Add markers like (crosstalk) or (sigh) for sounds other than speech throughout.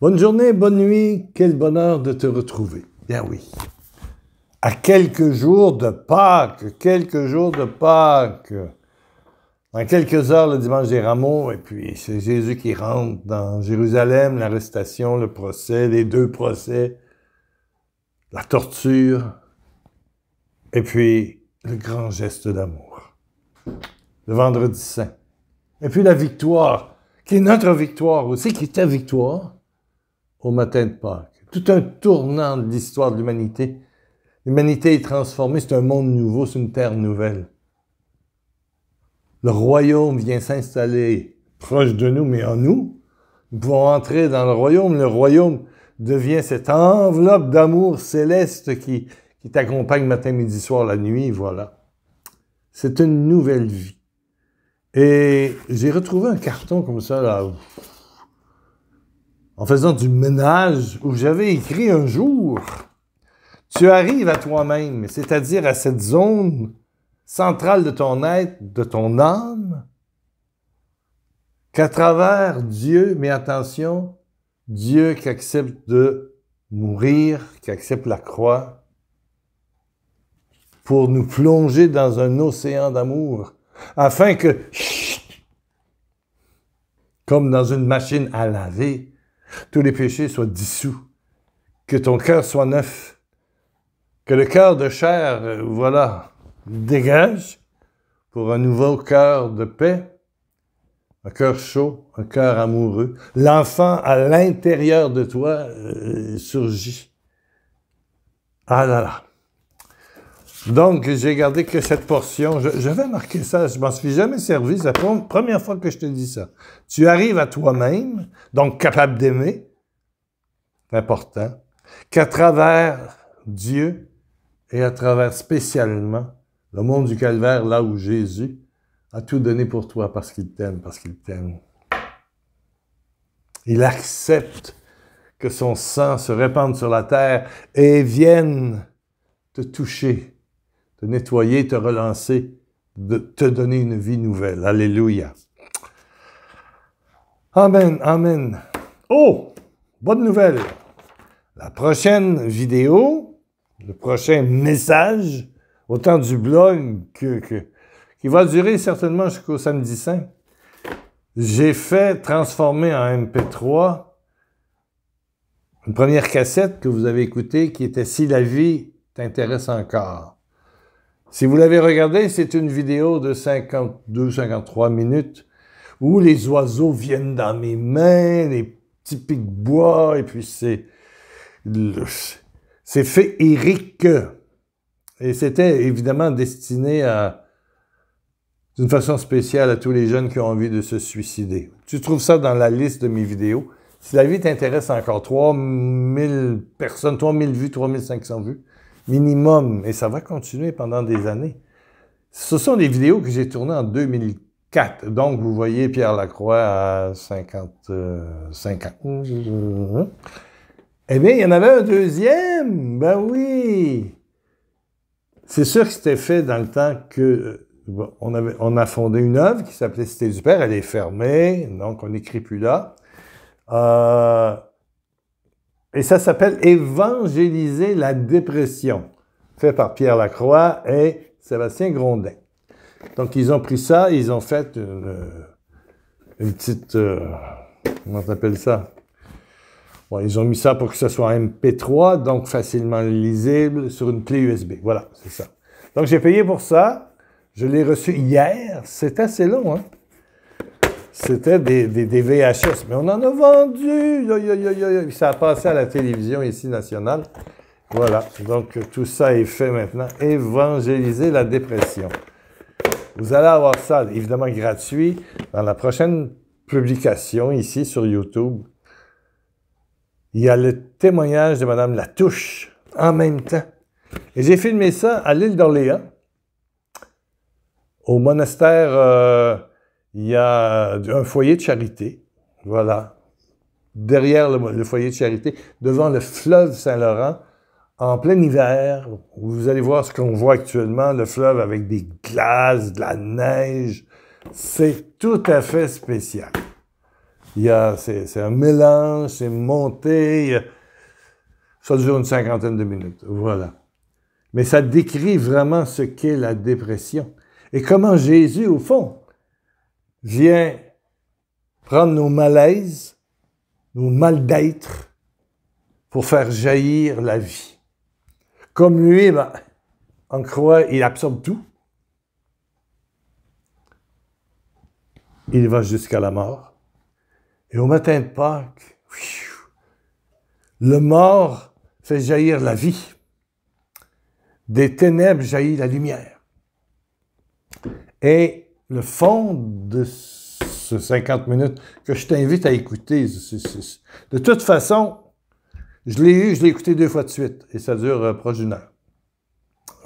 Bonne journée, bonne nuit, quel bonheur de te retrouver. Bien oui. À quelques jours de Pâques, quelques jours de Pâques. Dans quelques heures, le dimanche des rameaux, et puis c'est Jésus qui rentre dans Jérusalem, l'arrestation, le procès, les deux procès, la torture, et puis le grand geste d'amour. Le vendredi saint. Et puis la victoire, qui est notre victoire aussi, qui est ta victoire au matin de Pâques. Tout un tournant de l'histoire de l'humanité. L'humanité est transformée, c'est un monde nouveau, c'est une terre nouvelle. Le royaume vient s'installer proche de nous, mais en nous. Nous pouvons entrer dans le royaume. Le royaume devient cette enveloppe d'amour céleste qui, qui t'accompagne matin, midi, soir, la nuit, voilà. C'est une nouvelle vie. Et j'ai retrouvé un carton comme ça, là, en faisant du ménage où j'avais écrit un jour, tu arrives à toi-même, c'est-à-dire à cette zone centrale de ton être, de ton âme, qu'à travers Dieu, mais attention, Dieu qui accepte de mourir, qui accepte la croix, pour nous plonger dans un océan d'amour, afin que, comme dans une machine à laver, tous les péchés soient dissous, que ton cœur soit neuf, que le cœur de chair, euh, voilà, dégage pour un nouveau cœur de paix, un cœur chaud, un cœur amoureux. L'enfant à l'intérieur de toi euh, surgit. Ah là là. Donc, j'ai gardé que cette portion. Je, marqué vais marquer ça, je m'en suis jamais servi. C'est la première fois que je te dis ça. Tu arrives à toi-même, donc capable d'aimer, important, qu'à travers Dieu et à travers spécialement le monde du calvaire, là où Jésus a tout donné pour toi parce qu'il t'aime, parce qu'il t'aime. Il accepte que son sang se répande sur la terre et vienne te toucher te nettoyer, te relancer, te donner une vie nouvelle. Alléluia. Amen, amen. Oh, bonne nouvelle. La prochaine vidéo, le prochain message, autant du blog que, que qui va durer certainement jusqu'au samedi saint, j'ai fait transformer en MP3 une première cassette que vous avez écoutée qui était Si la vie t'intéresse encore. Si vous l'avez regardé, c'est une vidéo de 52-53 minutes où les oiseaux viennent dans mes mains, les petits pics bois, et puis c'est... C'est Eric. Et c'était évidemment destiné à, d'une façon spéciale, à tous les jeunes qui ont envie de se suicider. Tu trouves ça dans la liste de mes vidéos. Si la vie t'intéresse encore, 3000 personnes, 3000 vues, 3500 vues, minimum. Et ça va continuer pendant des années. Ce sont des vidéos que j'ai tournées en 2004. Donc, vous voyez Pierre Lacroix à 55 euh, ans. Mm-hmm. Eh bien, il y en avait un deuxième. Ben oui. C'est sûr que c'était fait dans le temps que euh, on, on a fondé une œuvre qui s'appelait Cité du Père. Elle est fermée, donc on n'écrit plus là. Euh, et ça s'appelle Évangéliser la dépression, fait par Pierre Lacroix et Sébastien Grondin. Donc, ils ont pris ça, ils ont fait une, euh, petite. Euh, comment t'appelles ça? ils ont mis ça pour que ce soit MP3, donc facilement lisible sur une clé USB. Voilà, c'est ça. Donc, j'ai payé pour ça. Je l'ai reçu hier. C'est assez long, hein? C'était des, des, VHS. Mais on en a vendu! Ça a passé à la télévision ici nationale. Voilà. Donc, tout ça est fait maintenant. Évangéliser la dépression. Vous allez avoir ça, évidemment, gratuit dans la prochaine publication ici sur YouTube. Il y a le témoignage de Madame Latouche en même temps. Et j'ai filmé ça à l'île d'Orléans, au monastère... Euh, il y a euh, un foyer de charité, voilà, derrière le, foyer de charité, devant le fleuve Saint-Laurent, en plein hiver, vous allez voir ce qu'on voit actuellement, le fleuve avec des glaces, de la neige. C'est tout à fait spécial. Il y a, c'est, un mélange, c'est monté. Ça dure une cinquantaine de minutes. Voilà. Mais ça décrit vraiment ce qu'est la dépression et comment Jésus, au fond, vient prendre nos malaises, nos mal d'être, pour faire jaillir la vie. Comme lui, ben, en on croit, il absorbe tout. Il va jusqu'à la mort. Et au matin de Pâques, le mort fait jaillir la vie. Des ténèbres jaillit la lumière. Et le fond de ce 50 minutes que je t'invite à écouter. De toute façon, je l'ai eu, je l'ai écouté deux fois de suite et ça dure euh, proche d'une heure.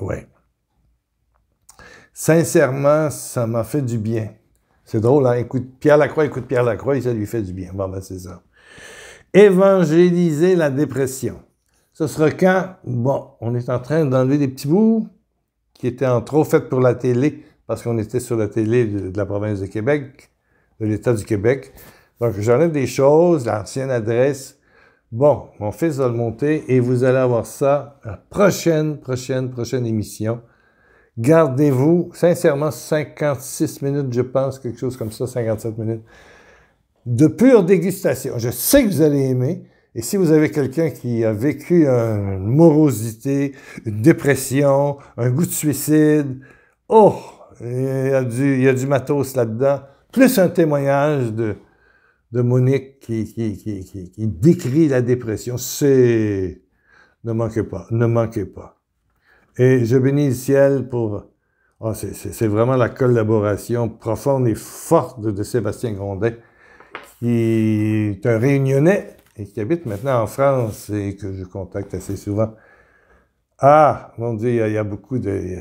Oui. Sincèrement, ça m'a fait du bien. C'est drôle, hein? Écoute Pierre Lacroix, écoute Pierre Lacroix et ça lui fait du bien. Bon, ben, c'est ça. Évangéliser la dépression. Ce sera quand, bon, on est en train d'enlever des petits bouts qui étaient en trop faits pour la télé parce qu'on était sur la télé de, la province de Québec, de l'État du Québec. Donc, j'enlève des choses, l'ancienne adresse. Bon, mon fils va le monter et vous allez avoir ça la prochaine, prochaine, prochaine émission. Gardez-vous, sincèrement, 56 minutes, je pense, quelque chose comme ça, 57 minutes, de pure dégustation. Je sais que vous allez aimer. Et si vous avez quelqu'un qui a vécu une morosité, une dépression, un goût de suicide, oh, il y a du, il a du matos là-dedans. Plus un témoignage de, de Monique qui, qui, décrit la dépression. C'est... Ne manquez pas, ne manquez pas. Et je bénis le ciel pour... Ah, c'est vraiment la collaboration profonde et forte de, Sébastien Grondet, qui est un réunionnais et qui habite maintenant en France et que je contacte assez souvent. Ah, mon Dieu, il y, a beaucoup de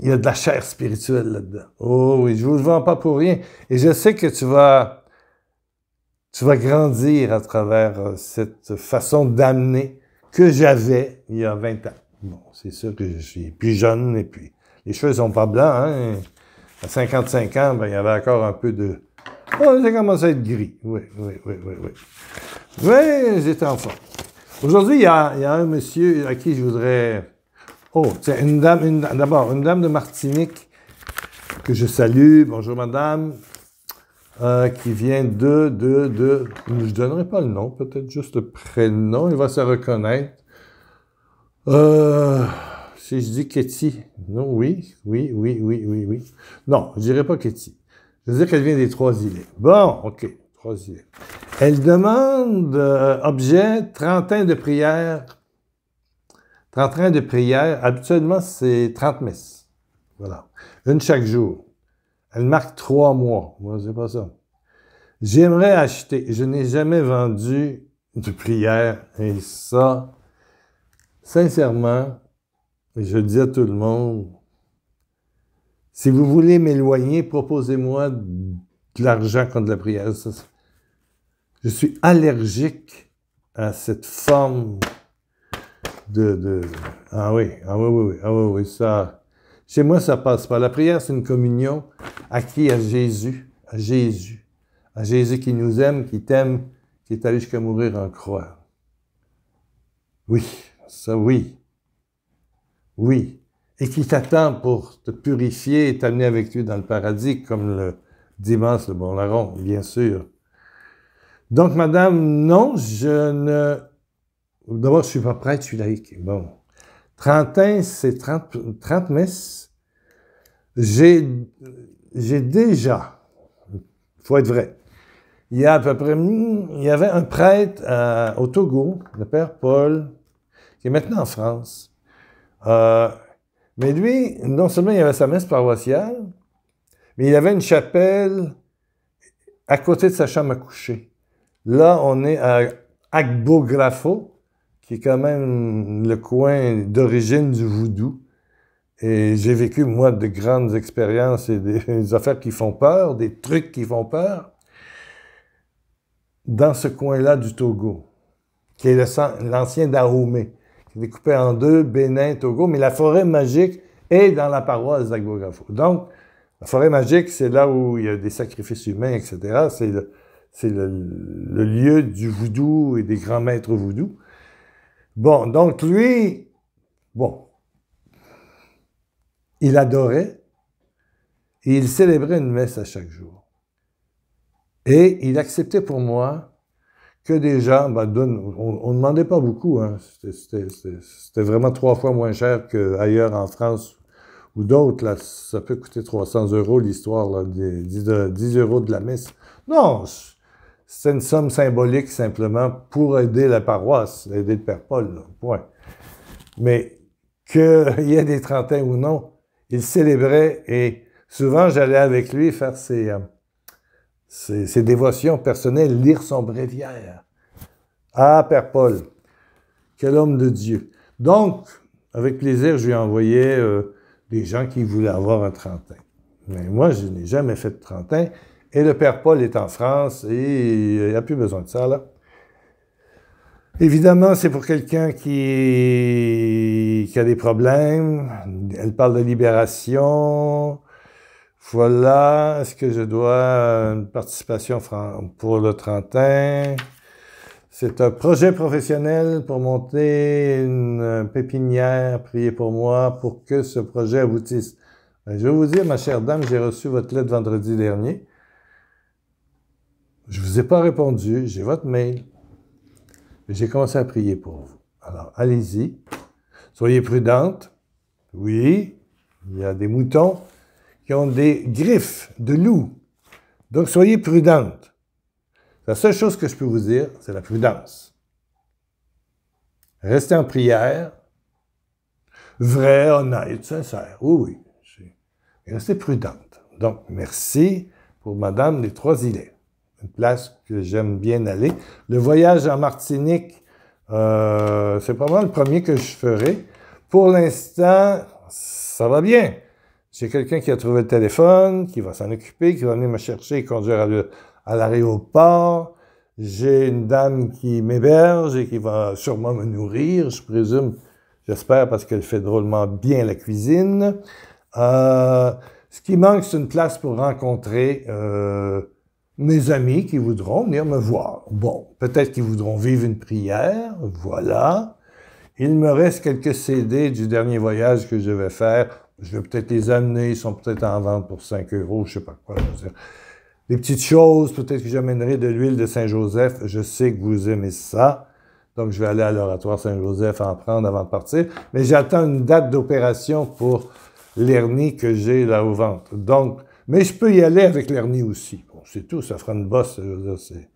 il y a de la chair spirituelle là-dedans. Oh oui, je vous le vends pas pour rien. Et je sais que tu vas, tu vas grandir à travers euh, cette façon d'amener que j'avais il y a 20 ans. Bon, c'est sûr que je suis plus jeune et puis les cheveux sont pas blancs. Hein? À 55 ans, ben, il y avait encore un peu de... Oh, j'ai commencé à être gris. Oui, oui, oui, oui, oui. Mais j'étais enfant. Aujourd'hui, il y il y a un monsieur à qui je voudrais Oh, tiens, une dame, d'abord, une dame de Martinique que je salue. Bonjour, madame. Euh, qui vient de, de, de... Je donnerai pas le nom, peut-être juste le prénom. Il va se reconnaître. Euh, si je dis Katie, non, oui, oui, oui, oui, oui, oui. Non, je dirais pas Katie, Je veux dire qu'elle vient des trois îles. Bon, OK, trois îles. Elle demande euh, objet, trentaine de prière train de prière, habituellement, c'est 30 messes. Voilà. Une chaque jour. Elle marque trois mois. Moi, c'est pas ça. J'aimerais acheter. Je n'ai jamais vendu de prière. Et ça, sincèrement, je dis à tout le monde, si vous voulez m'éloigner, proposez-moi de l'argent contre la prière. Je suis allergique à cette forme de, de, Ah oui, ah oui, oui, ah oui, oui, ça... Chez moi, ça passe pas. La prière, c'est une communion à À Jésus, à Jésus, à Jésus qui nous aime, qui t'aime, qui est allé jusqu'à mourir en croix. Oui, ça oui. Oui. Et qui t'attend pour te purifier et t'amener avec lui dans le paradis, comme le dimanche, le bon larron, bien sûr. Donc, madame, non, je ne D'abord, je suis pas prêtre, je suis laïque. Bon. Trentin, c'est 30, 30 messes. J'ai, j'ai déjà, faut être vrai, il y a à peu près, il y avait un prêtre euh, au Togo, le père Paul, qui est maintenant en France. Euh, mais lui, non seulement il y avait sa messe paroissiale, mais il avait une chapelle à côté de sa chambre à coucher. Là, on est à Agbo qui est quand même le coin d'origine du voodoo. Et j'ai vécu, moi, de grandes expériences et des, affaires qui font peur, des trucs qui font peur, dans ce coin-là du Togo, qui est l'ancien Dahomey, qui est découpé en deux, Bénin, Togo, mais la forêt magique est dans la paroisse d'Agbogafo. Donc, la forêt magique, c'est là où il y a des sacrifices humains, etc. C'est le, lieu du voodoo et des grands maîtres voodoo. Bon, donc lui, bon, il adorait et il célébrait une messe à chaque jour. Et il acceptait pour moi que des gens, ben, on ne demandait pas beaucoup, hein. c'était vraiment trois fois moins cher qu'ailleurs en France ou d'autres, là, ça peut coûter 300 euros l'histoire, 10, 10 euros de la messe. Non, c'est une somme symbolique simplement pour aider la paroisse, aider le Père Paul, point. Mais qu'il (laughs) y ait des trentains ou non, il célébrait et souvent j'allais avec lui faire euh, ses, dévotions personnelles, lire son bréviaire. Ah, Père Paul, quel homme de Dieu. Donc, avec plaisir, je lui envoyais euh, des gens qui voulaient avoir un trentin. Mais moi, je n'ai jamais fait de trentin. Et le père Paul est en France et euh, il n'y a plus besoin de ça, là. Évidemment, c'est pour quelqu'un qui, qui, a des problèmes. Elle parle de libération. Voilà, est-ce que je dois une participation pour le Trentin? C'est un projet professionnel pour monter une pépinière. Priez pour moi pour que ce projet aboutisse. Ben, je vais vous dire, ma chère dame, j'ai reçu votre lettre vendredi dernier. Je ne vous ai pas répondu, j'ai votre mail. Mais J'ai commencé à prier pour vous. Alors, allez-y. Soyez prudente. Oui, il y a des moutons qui ont des griffes de loup. Donc, soyez prudente. La seule chose que je peux vous dire, c'est la prudence. Restez en prière. Vrai, honnête, sincère. Oui, oui. Restez prudente. Donc, merci pour Madame des Trois-Îlets une place que j'aime bien aller. Le voyage en Martinique, euh, c'est probablement le premier que je ferai. Pour l'instant, ça va bien. J'ai quelqu'un qui a trouvé le téléphone, qui va s'en occuper, qui va venir me chercher et conduire à l'aéroport. J'ai une dame qui m'héberge et qui va sûrement me nourrir, je présume, j'espère, parce qu'elle fait drôlement bien la cuisine. Euh, ce qui manque, c'est une place pour rencontrer euh, mes amis qui voudront venir me voir. Bon, peut-être qu'ils voudront vivre une prière, voilà. Il me reste quelques CD du dernier voyage que je vais faire. Je vais peut-être les amener, ils sont peut-être en vente pour 5 euros, je sais pas quoi. Des petites choses, peut-être que j'amènerai de l'huile de Saint-Joseph. Je sais que vous aimez ça. Donc, je vais aller à l'oratoire Saint-Joseph en prendre avant de partir. Mais j'attends une date d'opération pour l'hernie que j'ai là au ventre. Donc, mais je peux y aller avec l'hernie aussi. Bon, c'est tout, ça fera une bosse. c'est...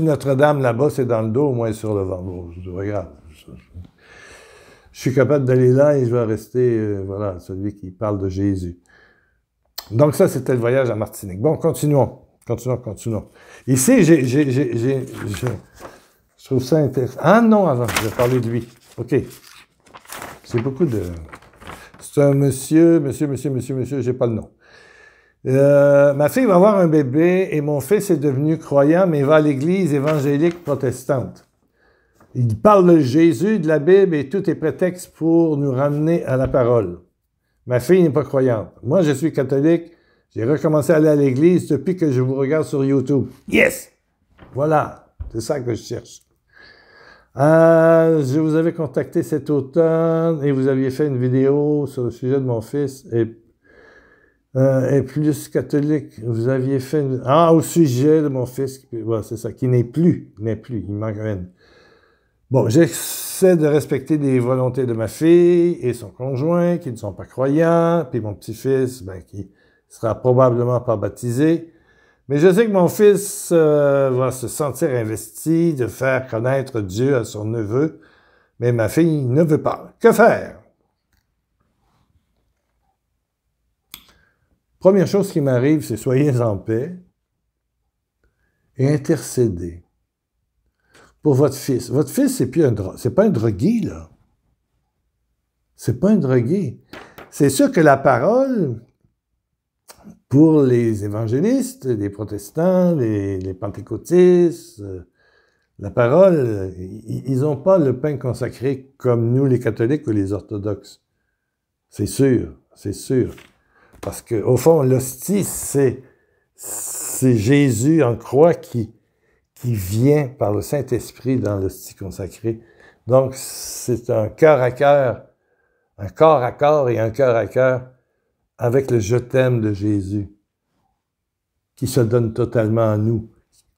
Notre-Dame là-bas, c'est dans le dos, au moins sur le ventre. je regarde, je, suis capable d'aller là et je vais rester, euh, voilà, celui qui parle de Jésus. Donc ça, c'était le voyage à Martinique. Bon, continuons, continuons, continuons. Ici, j'ai, j'ai, j'ai, je trouve ça intéressant. Ah non, avant, je vais parler de lui. OK. C'est beaucoup de... C'est un monsieur, monsieur, monsieur, monsieur, monsieur, j'ai pas le nom. Euh, ma fille va avoir un bébé et mon fils est devenu croyant, mais va à l'église évangélique protestante. Il parle de Jésus, de la Bible et tout est prétexte pour nous ramener à la parole. Ma fille n'est pas croyante. Moi, je suis catholique. J'ai recommencé à aller à l'église depuis que je vous regarde sur YouTube. Yes! Voilà. C'est ça que je cherche. Euh, je vous avais contacté cet automne et vous aviez fait une vidéo sur le sujet de mon fils et euh, et plus catholique, vous aviez fait Ah, au sujet de mon fils, c'est ça, qui n'est plus, n'est plus, il manque Bon, j'essaie de respecter les volontés de ma fille et son conjoint, qui ne sont pas croyants, puis mon petit-fils, ben, qui sera probablement pas baptisé. Mais je sais que mon fils euh, va se sentir investi de faire connaître Dieu à son neveu, mais ma fille ne veut pas. Que faire? Première chose qui m'arrive, c'est soyez en paix et intercédez pour votre fils. Votre fils, c'est plus c'est pas un drogué, là. C'est pas un drogué. C'est sûr que la parole, pour les évangélistes, les protestants, les, les pentecôtistes, la parole, ils n'ont pas le pain consacré comme nous, les catholiques ou les orthodoxes. C'est sûr, c'est sûr. Parce que au fond, l'hostie, c'est, c'est Jésus en croix qui, qui vient par le Saint-Esprit dans l'hostie consacrée. Donc, c'est un cœur à cœur, un corps à corps et un cœur à cœur avec le je t'aime de Jésus qui se donne totalement à nous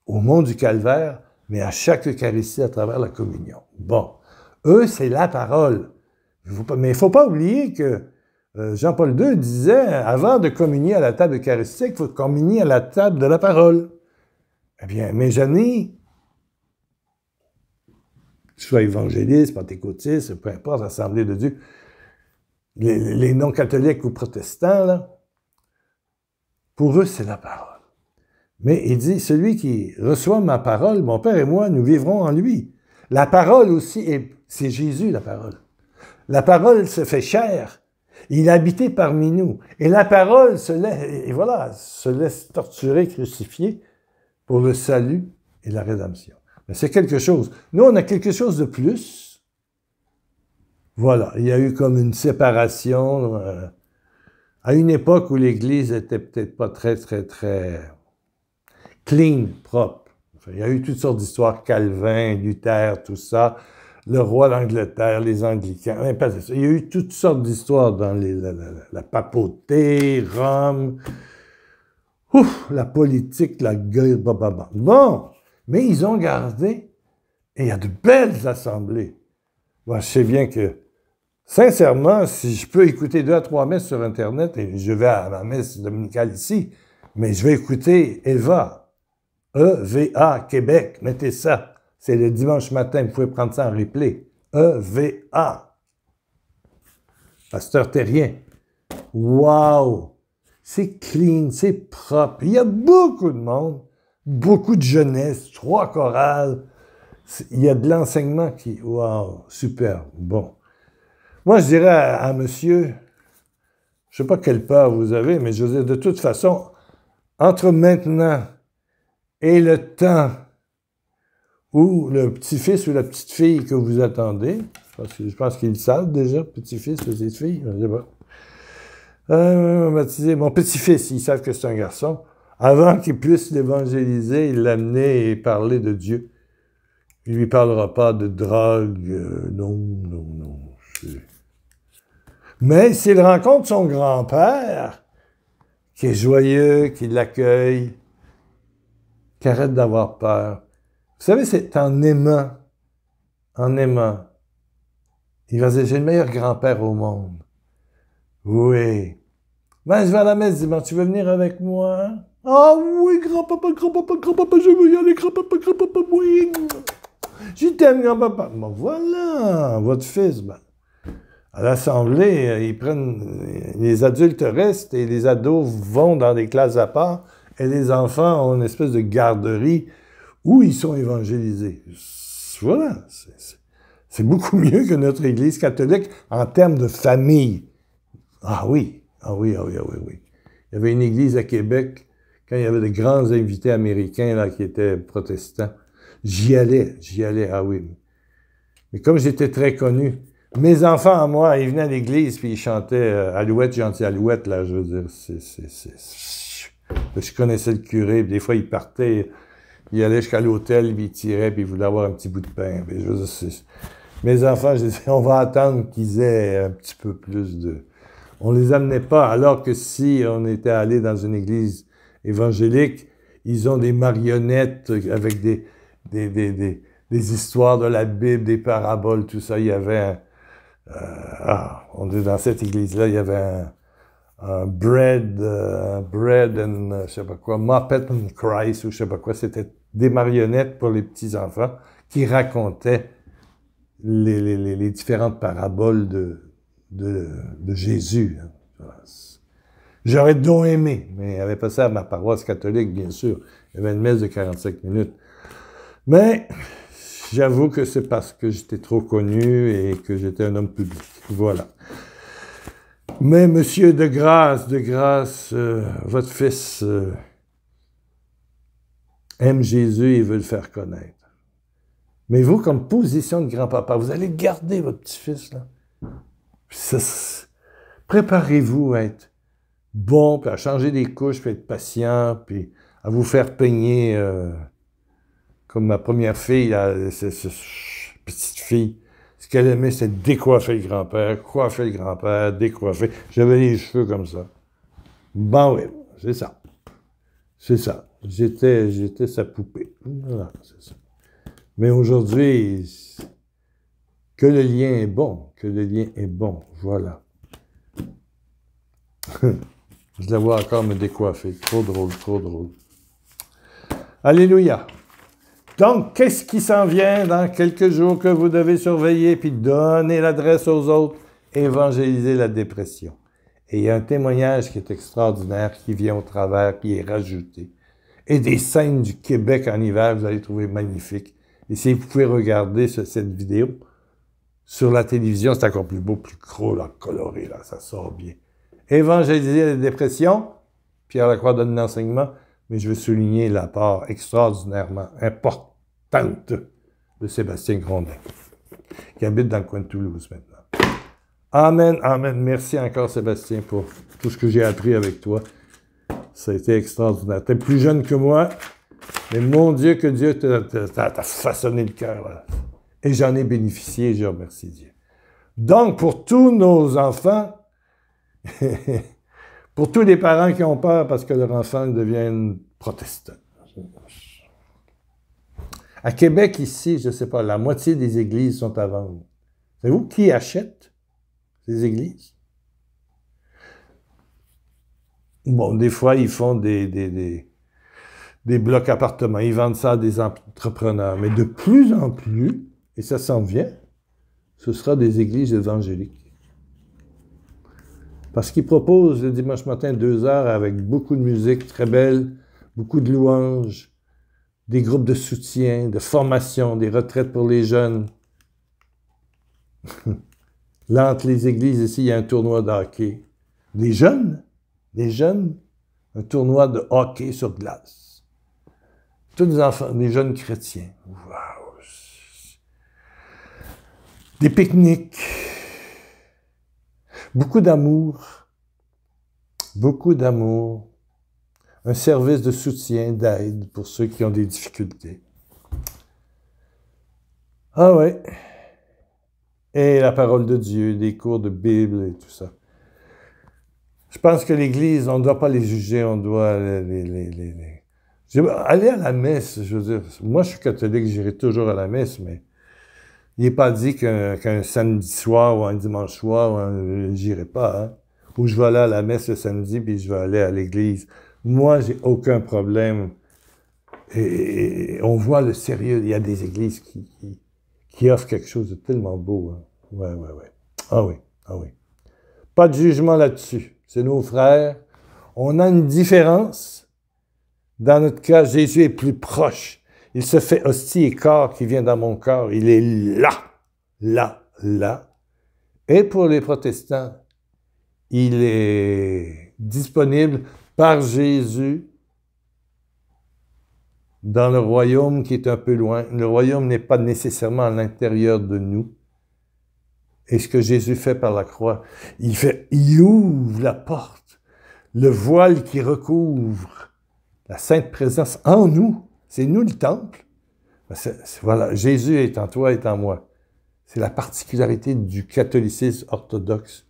au monde du Calvaire, mais à chaque Eucharistie à travers la communion. Bon, eux, c'est la parole. Mais il ne faut pas oublier que euh, Jean-Paul II disait, avant de communier à la table eucharistique, il faut communier à la table de la parole. Eh bien, mes amis, soit évangélistes, pentecôtiste, peu importe, Assemblée de Dieu, les, les non-catholiques ou protestants, là, pour eux, c'est la parole. Mais il dit, celui qui reçoit ma parole, mon Père et moi, nous vivrons en lui. La parole aussi, c'est Jésus, la parole. La parole se fait chère. Il habitait parmi nous. Et la parole se laisse, torturer, crucifier pour le salut et la rédemption. Mais c'est quelque chose. Nous, on a quelque chose de plus. Voilà, il y a eu comme une séparation euh, à une époque où l'Église était peut-être pas très, très, très clean, propre. Il y a eu toutes sortes d'histoires, Calvin, Luther, tout ça le roi d'Angleterre, les Anglicans, Il y a eu toutes sortes d'histoires dans la, papauté, Rome, ouf, la politique, la guerre, bababab. Bon, mais ils ont gardé, et il y a de belles assemblées. Moi, je sais bien que, sincèrement, si je peux écouter deux à trois messes sur Internet, et je vais à ma messe dominicale ici, mais je vais écouter EVA, E-V-A Québec, mettez ça c'est le dimanche matin, vous pouvez prendre ça en replay. E-V-A. Pasteur Terrien. Wow! C'est clean, c'est propre. Il y a beaucoup de monde, beaucoup de jeunesse, trois chorales. Il y a de l'enseignement qui. Wow! Super. Bon. Moi, je dirais à, monsieur, je ne sais pas quelle peur vous avez, mais je veux dire, de toute façon, entre maintenant et le temps ou le petit-fils ou la petite-fille que vous attendez, parce que je pense qu'ils le savent déjà, petit-fils, ou petite-fille, je ne sais pas. Euh, mon petit-fils, ils savent que c'est un garçon, avant qu'il puisse l'évangéliser il l'amener et parler de Dieu. Il ne lui parlera pas de drogue, euh, non, non, non. Mais s'il rencontre son grand-père, qui est joyeux, qui l'accueille, qui arrête d'avoir peur, vous savez, c'est en aimant. en aimant. Il va dire, j'ai le meilleur grand-père au monde. Oui. Ben, je vais à la messe dis-moi, Tu veux venir avec moi? Ah oui, grand-papa, grand-papa, grand-papa, je veux y aller, grand-papa, grand-papa, oui. Je t'aime, grand-papa. voilà, votre fils. Ben, à l'Assemblée, euh, ils prennent, les adultes restent et les ados vont dans des classes à part et les enfants ont une espèce de garderie où ils sont évangélisés. Voilà, c'est beaucoup (laughs) mieux que notre Église catholique en termes de famille. Ah oui, ah oui, ah oui, ah oui, oui. Il y avait une Église à Québec, quand il y avait de grands invités américains là, qui étaient protestants. J'y allais, j'y allais, ah oui. Mais comme j'étais très connu, mes enfants à moi, ils venaient à l'église puis ils chantaient euh, Alouette, gentil Alouette, là, je veux dire. C c'est, c Je connaissais le curé, puis des fois il partait, il allait jusqu'à l'hôtel, il tirait, puis il voulait avoir un petit bout de pain. Mais je mes enfants, (laughs) on va attendre qu'ils aient un petit peu plus de... On les amenait pas, alors que si on était allé dans une église évangélique, ils ont des marionnettes avec des, des, des, des, histoires de la Bible, des paraboles, tout ça. Il y avait un... Euh, ah, on est dans cette église-là, il y avait un bread, euh, bread and euh, je sais pas quoi, Muppet and Christ ou je sais pas quoi. C'était des marionnettes pour les petits enfants qui racontaient les, les, les différentes paraboles de, de, de Jésus. Hein. J'aurais donc aimé, mais il avait pas ça à ma paroisse catholique, bien sûr. Il y avait une messe de 45 minutes. Mais j'avoue que c'est parce que j'étais trop connu et que j'étais un homme public. Voilà. Mais monsieur, de grâce, de grâce, euh, votre fils euh, aime Jésus et veut le faire connaître. Mais vous, comme position de grand-papa, vous allez garder votre petit-fils. Préparez-vous à être bon, à changer des couches, à être patient, puis à vous faire peigner. Euh, comme ma première fille, cette petite fille, elle aimait, c'est décoiffer le grand-père, coiffer le grand-père, décoiffer. J'avais les cheveux comme ça. Ben oui, c'est ça. C'est ça. J'étais, j'étais sa poupée. Voilà, c'est ça. Mais aujourd'hui, que le lien est bon, que le lien est bon, voilà. (laughs) Je la vois encore me décoiffer. Trop drôle, trop drôle. Alléluia. Donc, qu'est-ce qui s'en vient dans quelques jours que vous devez surveiller, puis donner l'adresse aux autres? Évangéliser la dépression. Et il y a un témoignage qui est extraordinaire, qui vient au travers, qui est rajouté. Et des scènes du Québec en hiver, vous allez trouver magnifiques. Et si vous pouvez regarder cette vidéo sur la télévision, c'est encore plus beau, plus gros, là, coloré, là, ça sort bien. Évangéliser la dépression, Pierre croix donne l'enseignement mais je veux souligner la part extraordinairement importante de Sébastien Grondin, qui habite dans le coin de Toulouse maintenant. Amen, amen. Merci encore, Sébastien, pour tout ce que j'ai appris avec toi. Ça a été extraordinaire. Tu es plus jeune que moi, mais mon Dieu, que Dieu t'a façonné le cœur. Et j'en ai bénéficié, je remercie Dieu. Donc, pour tous nos enfants, (laughs) Pour tous les parents qui ont peur parce que leur enfant devienne protestant. À Québec, ici, je ne sais pas, la moitié des églises sont à vendre. Savez-vous qui achète ces églises? Bon, des fois, ils font des, des blocs appartements, ils vendent ça à des entrepreneurs. Mais de plus en plus, et ça s'en vient, ce sera des églises évangéliques. Parce qu'il propose le dimanche matin deux heures avec beaucoup de musique très belle, beaucoup de louanges, des groupes de soutien, de formation, des retraites pour les jeunes. Là, (laughs) entre les églises, ici, il y a un tournoi de hockey. Des jeunes, des jeunes, un tournoi de hockey sur glace. Tous les enfants, des jeunes chrétiens. Wow. Des pique-niques Beaucoup d'amour, beaucoup d'amour, un service de soutien, d'aide pour ceux qui ont des difficultés. Ah ouais. Et la parole de Dieu, des cours de Bible et tout ça. Je pense que l'Église, on ne doit pas les juger, on doit les, Aller à la messe, je veux dire, moi je suis catholique, j'irai toujours à la messe, mais il n'est pas dit qu'un samedi soir ou un dimanche soir, euh, j'irai pas. Hein. Ou je vais aller à la messe le samedi, puis je vais aller à l'église. Moi, j'ai aucun problème. Et, on voit le sérieux. Il y a des églises qui, qui, qui offrent quelque chose de tellement beau. Hein? Ouais, ouais, ouais. Ah oui, ah oui. Pas de jugement là-dessus. C'est nos frères. On a une différence. Dans notre cas, Jésus est plus proche il se fait hostie et corps qui vient dans mon corps. Il est là, là, là. Et pour les protestants, il est disponible par Jésus dans le royaume qui est un peu loin. Le royaume n'est pas nécessairement à l'intérieur de nous. Et ce que Jésus fait par la croix, il fait, il ouvre la porte, le voile qui recouvre la sainte présence en nous c'est nous le temple. Ben, voilà, Jésus est en toi, est en moi. C'est la particularité du catholicisme orthodoxe.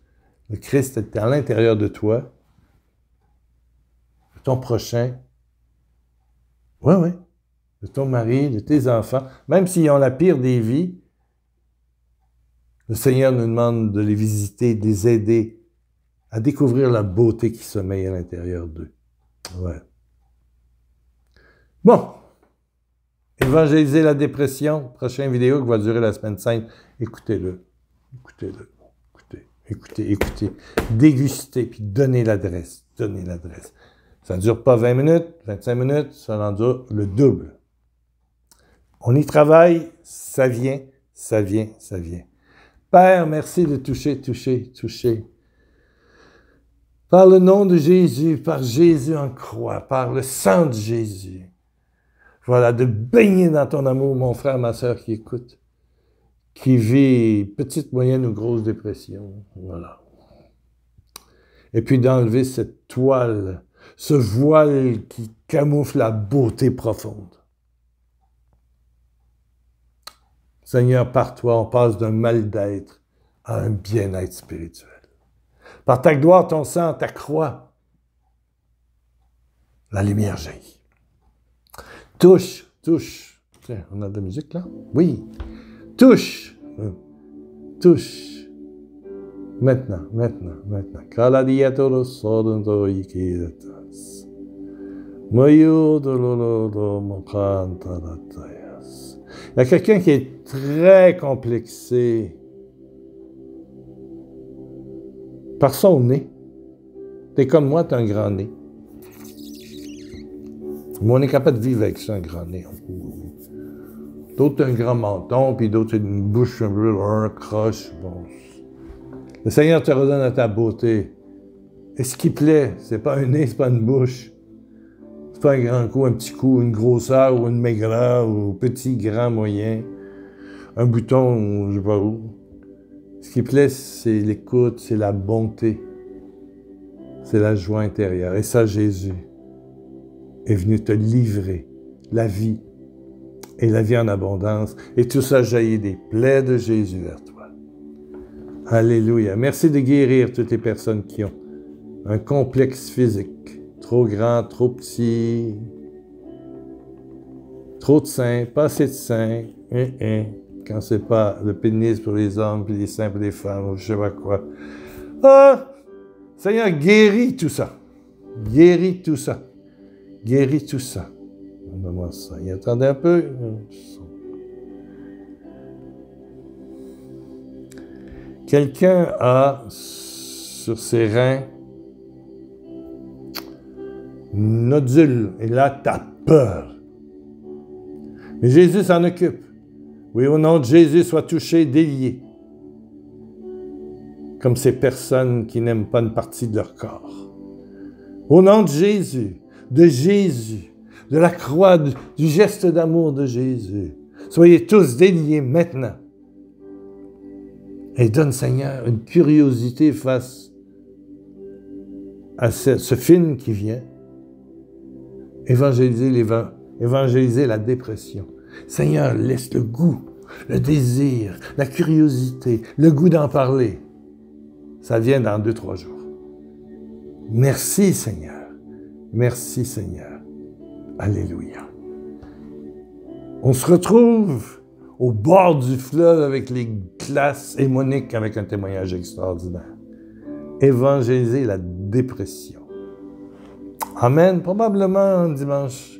Le Christ est à l'intérieur de toi. De ton prochain. Oui, oui. De ton mari, de tes enfants. Même s'ils ont la pire des vies, le Seigneur nous demande de les visiter, de les aider à découvrir la beauté qui sommeille à l'intérieur d'eux. Ouais. Bon, Évangéliser la dépression, prochaine vidéo qui va durer la semaine sainte. Écoutez-le. Écoutez-le. Écoutez, écoutez, écoutez. Dégustez, puis donnez l'adresse. Donnez l'adresse. Ça ne dure pas 20 minutes, 25 minutes, ça en dure le double. On y travaille, ça vient, ça vient, ça vient. Père, merci de toucher, toucher, toucher. Par le nom de Jésus, par Jésus en croix, par le sang de Jésus. Voilà, de baigner dans ton amour, mon frère, ma soeur qui écoute, qui vit petite, moyenne ou grosse dépression. Voilà. Et puis d'enlever cette toile, ce voile qui camoufle la beauté profonde. Seigneur, par toi, on passe d'un mal d'être à un bien-être spirituel. Par ta gloire, ton sang, ta croix, la lumière jaillit. Touche, touche. Tiens, on a de la musique là? Oui. Touche. Hum. Touche. Maintenant, maintenant, maintenant. Il y a quelqu'un qui est très complexé par son nez. T'es comme moi, t'as un grand nez on est capable de vivre avec ça, un grand nez. D'autres, un grand menton, puis d'autres, une bouche un peu un croche. Le Seigneur te redonne à ta beauté. Et ce qui plaît, c'est pas un nez, c'est pas une bouche. C'est pas un grand coup, un petit coup, une grosseur ou une maigreur ou petit, grand, moyen. Un bouton, ou je sais pas où. Ce qui plaît, c'est l'écoute, c'est la bonté. C'est la joie intérieure. Et ça, Jésus est venu te livrer la vie et la vie en abondance. Et tout ça jaillit des plaies de Jésus vers toi. Alléluia. Merci de guérir toutes les personnes qui ont un complexe physique trop grand, trop petit, trop de seins, pas assez de seins. Hein, Quand c'est pas le pénis pour les hommes, puis les seins pour les femmes, ou je sais pas quoi. Ah! Seigneur, guéris tout ça. Guéris tout ça guéris tout ça. ça. Il attendait un peu. Quelqu'un a sur ses reins une nodule. Et là, t'as peur. Mais Jésus s'en occupe. Oui, au nom de Jésus, sois touché, délié. Comme ces personnes qui n'aiment pas une partie de leur corps. Au nom de Jésus, de Jésus, de la croix, du geste d'amour de Jésus. Soyez tous dédiés maintenant. Et donne, Seigneur, une curiosité face à ce, film qui vient. Évangéliser, évangéliser la dépression. Seigneur, laisse le goût, le désir, la curiosité, le goût d'en parler. Ça vient dans deux, trois jours. Merci, Seigneur. Merci Seigneur. Alléluia. On se retrouve au bord du fleuve avec les classes et Monique avec un témoignage extraordinaire. Évangéliser la dépression. Amen. Probablement dimanche.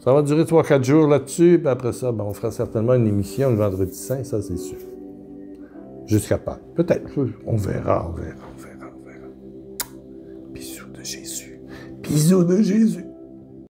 Ça va durer 3-4 jours là-dessus, après ça, ben, on fera certainement une émission le vendredi saint, ça c'est sûr. Jusqu'à Pâques. Peut-être. On verra, on verra. bisous de Jésus.